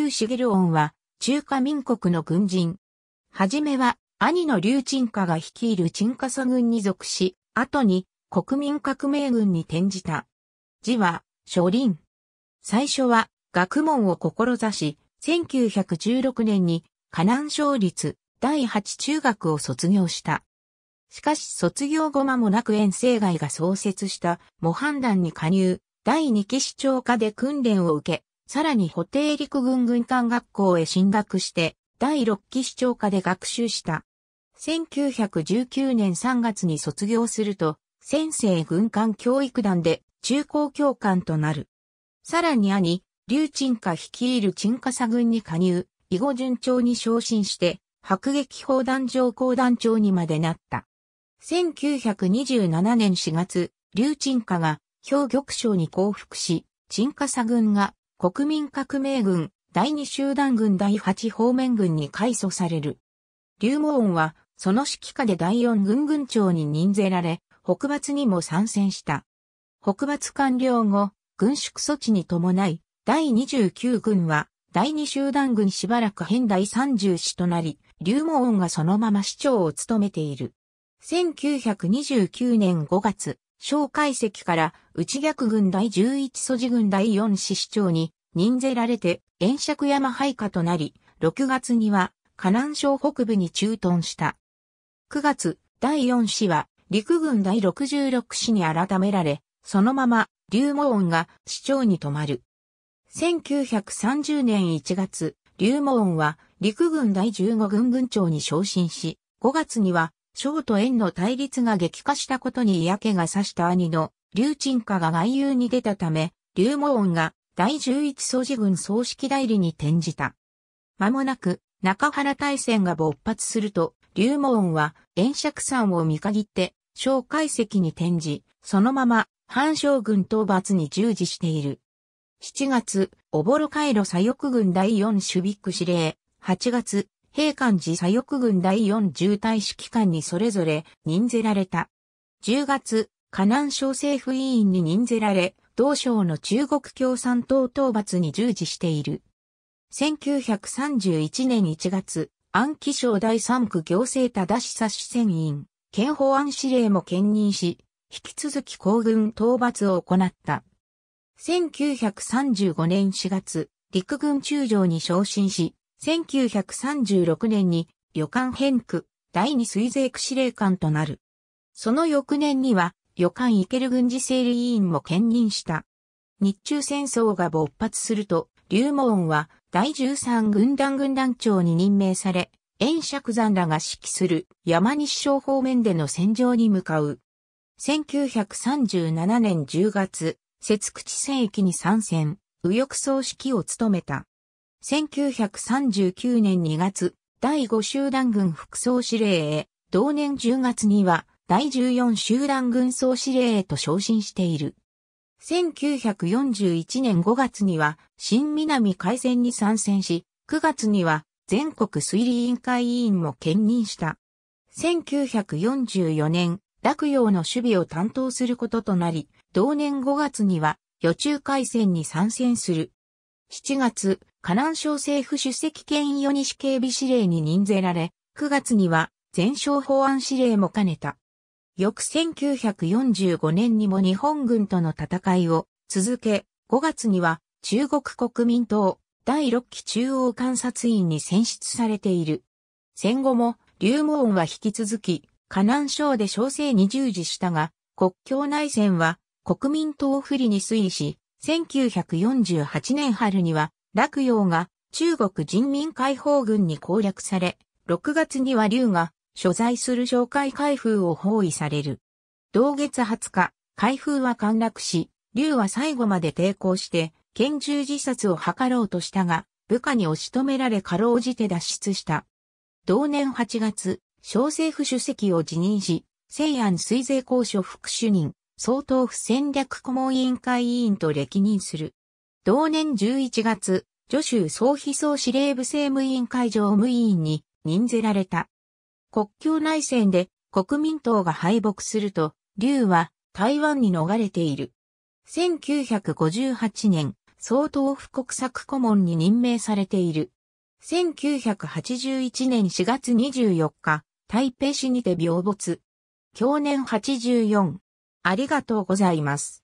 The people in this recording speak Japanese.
劉茂音は中華民国の軍人。はじめは兄の劉鎮家が率いる鎮家左軍に属し、後に国民革命軍に転じた。字は、書林。最初は学問を志し、1916年に河南省立第8中学を卒業した。しかし卒業後間もなく遠征外が創設した模範団に加入、第2期市長課で訓練を受け、さらに補定陸軍軍艦学校へ進学して、第6期市長課で学習した。1919年3月に卒業すると、先生軍艦教育団で中高教官となる。さらに兄、劉鎮家率いる鎮家佐軍に加入、以後順調に昇進して、迫撃砲弾上高団長にまでなった。1927年4月、劉鎮家が、兵玉省に降伏し、鎮家佐軍が国民革命軍、第二集団軍第八方面軍に改組される。劉毛恩は、その指揮下で第四軍軍長に任ぜられ、北伐にも参戦した。北伐完了後、軍縮措置に伴い、第29軍は、第二集団軍しばらく編第30師となり、劉毛恩がそのまま市長を務めている。1929年5月、小解析から内逆軍第十一素地軍第四師市長に任ぜられて、炎釈山配下となり、6月には、河南省北部に駐屯した。9月、第四師は、陸軍第66師に改められ、そのまま、龍門恩が市長に止まる。1930年1月、龍門恩は、陸軍第15軍軍長に昇進し、5月には、翔と縁の対立が激化したことに嫌気がさした兄の劉鎮家が外遊に出たため、劉毛恩が第十一総事軍総指揮代理に転じた。間もなく中原大戦が勃発すると、劉毛恩は炎釈山を見限って小解析に転じ、そのまま藩将軍討伐に従事している。7月、おぼろ回路左翼軍第四守備区司令、8月、平官寺左翼軍第四重大指揮官にそれぞれ任ぜられた。10月、河南省政府委員に任ぜられ、同省の中国共産党討伐に従事している。1931年1月、安徽省第三区行政正し差し委員、県保安司令も兼任し、引き続き公軍討伐を行った。1935年4月、陸軍中将に昇進し、1936年に旅館編区第二水税区司令官となる。その翌年には旅館イケル軍事整理委員も兼任した。日中戦争が勃発すると、龍門は第13軍団軍団長に任命され、円釈山らが指揮する山西省方面での戦場に向かう。1937年10月、節口戦役に参戦、右翼総指揮を務めた。1939年2月、第5集団軍副総司令へ、同年10月には、第14集団軍総司令へと昇進している。1941年5月には、新南海戦に参戦し、9月には、全国推理委員会委員も兼任した。1944年、洛陽の守備を担当することとなり、同年5月には、予中海戦に参戦する。7月、河南省政府主席兼与西警備司令に任ぜられ、9月には全省法案司令も兼ねた。翌1945年にも日本軍との戦いを続け、5月には中国国民党第6期中央監察院に選出されている。戦後も劉門は引き続き、河南省で小生に従事したが、国境内戦は国民党不利に推移し、1948年春には洛陽が中国人民解放軍に攻略され、6月には劉が所在する紹介海風を包囲される。同月20日、海風は陥落し、劉は最後まで抵抗して、拳銃自殺を図ろうとしたが、部下に押し止められかろうじて脱出した。同年8月、小政府主席を辞任し、西安水税公所副主任、総統府戦略顧問委員会委員と歴任する。同年11月、助州総秘総司令部政務委員会常務委員に任ぜられた。国境内戦で国民党が敗北すると、劉は台湾に逃れている。1958年、総統府国策顧問に任命されている。1981年4月24日、台北市にて病没。去年84。ありがとうございます。